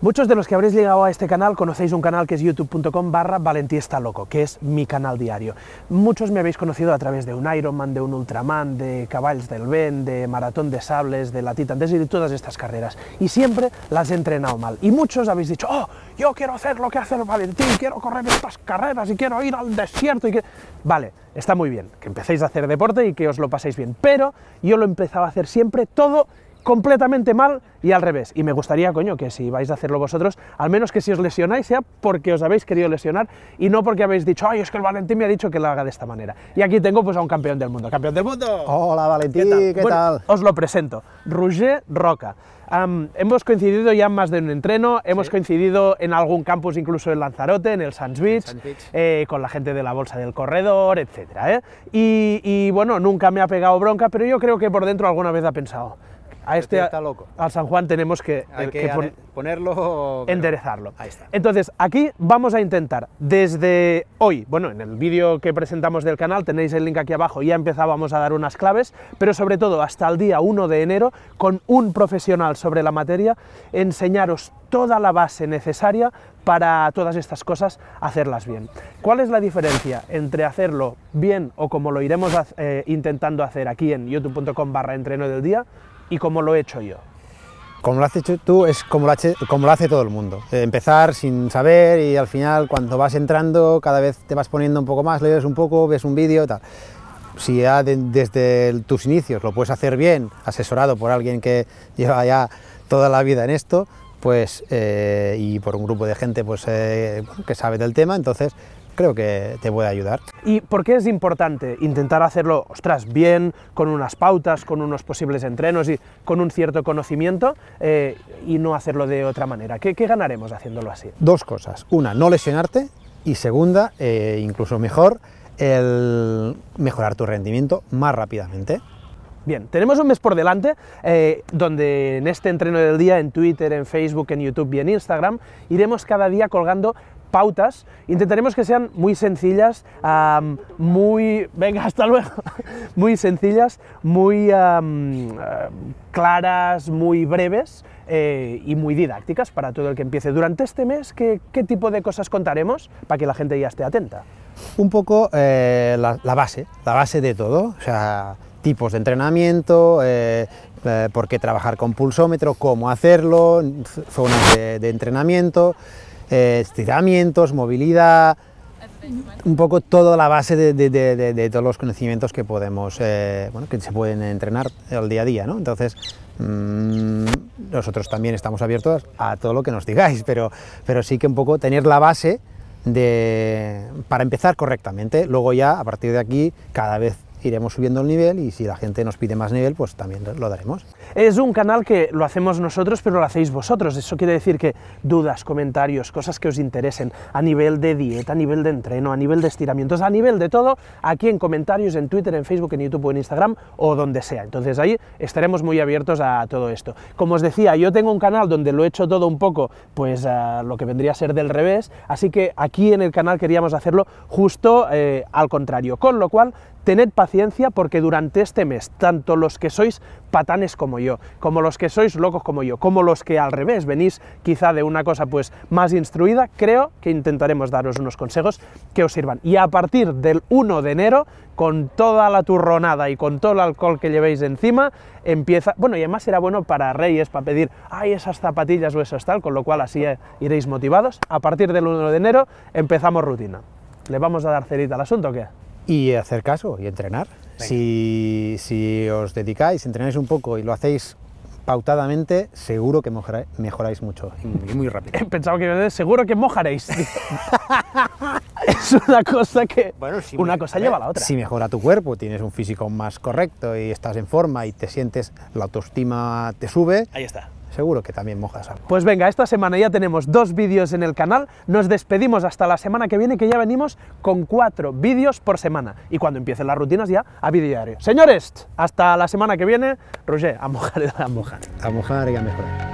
Muchos de los que habréis llegado a este canal conocéis un canal que es youtube.com barra loco, que es mi canal diario. Muchos me habéis conocido a través de un Ironman, de un Ultraman, de Caballos del Ben, de Maratón de Sables, de la Titan, y de todas estas carreras. Y siempre las he entrenado mal. Y muchos habéis dicho, oh, yo quiero hacer lo que hace el Valentín, quiero correr estas carreras y quiero ir al desierto y que... Vale, está muy bien que empecéis a hacer deporte y que os lo paséis bien, pero yo lo empezaba a hacer siempre todo completamente mal y al revés. Y me gustaría, coño, que si vais a hacerlo vosotros, al menos que si os lesionáis sea porque os habéis querido lesionar y no porque habéis dicho, ay, es que el Valentín me ha dicho que lo haga de esta manera. Y aquí tengo pues a un campeón del mundo. ¡Campeón del mundo! Hola, Valentín, ¿qué tal? Os lo presento. Roger Roca. hemos coincidido ya más de un entreno, hemos coincidido en algún campus, incluso en Lanzarote, en el Sands Beach, eh, con la gente de la Bolsa del Corredor, etc. Eh. Y, y bueno, nunca me ha pegado bronca, pero yo creo que por dentro alguna vez ha pensado, a este, este al San Juan tenemos que, eh, ponerlo, enderezarlo. Ahí está. Entonces, aquí vamos a intentar, desde hoy, bueno, en el vídeo que presentamos del canal, tenéis el link aquí abajo, ya empezábamos a dar unas claves, pero sobre todo hasta el día 1 de enero, con un profesional sobre la materia, enseñaros toda la base necesaria para todas estas cosas hacerlas bien. ¿Cuál es la diferencia entre hacerlo bien o como lo iremos eh, intentando hacer aquí en youtube.com barra entreno del día y como lo he hecho yo. Como lo has hecho tú es como lo, hace, todo el mundo. Eh, empezar sin saber y al final cuando vas entrando cada vez te vas poniendo un poco más, lees un poco, ves un vídeo, tal. Si ya desde tus inicios lo puedes hacer bien, asesorado por alguien que lleva ya toda la vida en esto, pues eh, y por un grupo de gente pues eh, que sabe del tema entonces creo que te puede ayudar. ¿Y por qué es importante intentar hacerlo, ostras, bien, con unas pautas, con unos posibles entrenos y con un cierto conocimiento eh, y no hacerlo de otra manera? ¿Qué, ganaremos haciéndolo así? Dos cosas. Una, no lesionarte y segunda, eh, incluso mejor, el mejorar tu rendimiento más rápidamente. Bien, tenemos un mes por delante eh, donde en este entreno del día, en Twitter, en Facebook, en YouTube y en Instagram, iremos cada día colgando pautas, intentaremos que sean muy sencillas, muy, venga, hasta luego, muy sencillas, muy claras, muy breves eh, y muy didácticas para todo el que empiece. Durante este mes, ¿qué, tipo de cosas contaremos para que la gente ya esté atenta? Un poco eh, la, base, la base de todo, o sea, tipos de entrenamiento, eh, por qué trabajar con pulsómetro, cómo hacerlo, zonas de entrenamiento, eh, estiramientos, movilidad, un poco toda la base de, todos los conocimientos que podemos, eh, bueno, que se pueden entrenar al día a día, ¿no? Entonces, mm, nosotros también estamos abiertos a todo lo que nos digáis, pero, pero sí que un poco tener la base de, para empezar correctamente, luego ya a partir de aquí cada vez iremos subiendo el nivel y si la gente nos pide más nivel, pues también lo daremos. Es un canal que lo hacemos nosotros, pero lo hacéis vosotros. Eso quiere decir que dudas, comentarios, cosas que os interesen a nivel de dieta, a nivel de entreno, a nivel de estiramientos, a nivel de todo, aquí en comentarios, en Twitter, en Facebook, en YouTube o en Instagram o donde sea. Entonces ahí estaremos muy abiertos a todo esto. Como os decía, yo tengo un canal donde lo he hecho todo un poco, pues lo que vendría a ser del revés, así que aquí en el canal queríamos hacerlo justo eh, al contrario, con lo cual Tened paciencia porque durante este mes, tanto los que sois patanes como yo, como los que sois locos como yo, como los que al revés venís quizá de una cosa pues más instruida, creo que intentaremos daros unos consejos que os sirvan. Y a partir del 1 de enero, con toda la turronada y con todo el alcohol que llevéis encima, empieza... Bueno, y además será bueno para Reyes, para pedir, ay, esas zapatillas o tal, con lo cual así eh, iréis motivados. A partir del 1 de enero empezamos rutina. ¿Le vamos a dar cerita al asunto o qué? y hacer caso y entrenar. Si, os dedicáis, entrenáis un poco y lo hacéis pautadamente, seguro que mejoráis mucho y muy, rápido. He pensado que seguro que mojaréis. es una cosa que una cosa lleva a la otra. Si mejora tu cuerpo, tienes un físico más correcto y estás en forma y te sientes, la autoestima te sube. Ahí está seguro que también mojas algo. Pues venga, esta semana ya tenemos dos vídeos en el canal, nos despedimos hasta la semana que viene que ya venimos con cuatro vídeos por semana y cuando empiecen las rutinas ya a vídeo diario. Señores, hasta la semana que viene, Roger, a mojar y a mojar. A mojar y a mejorar.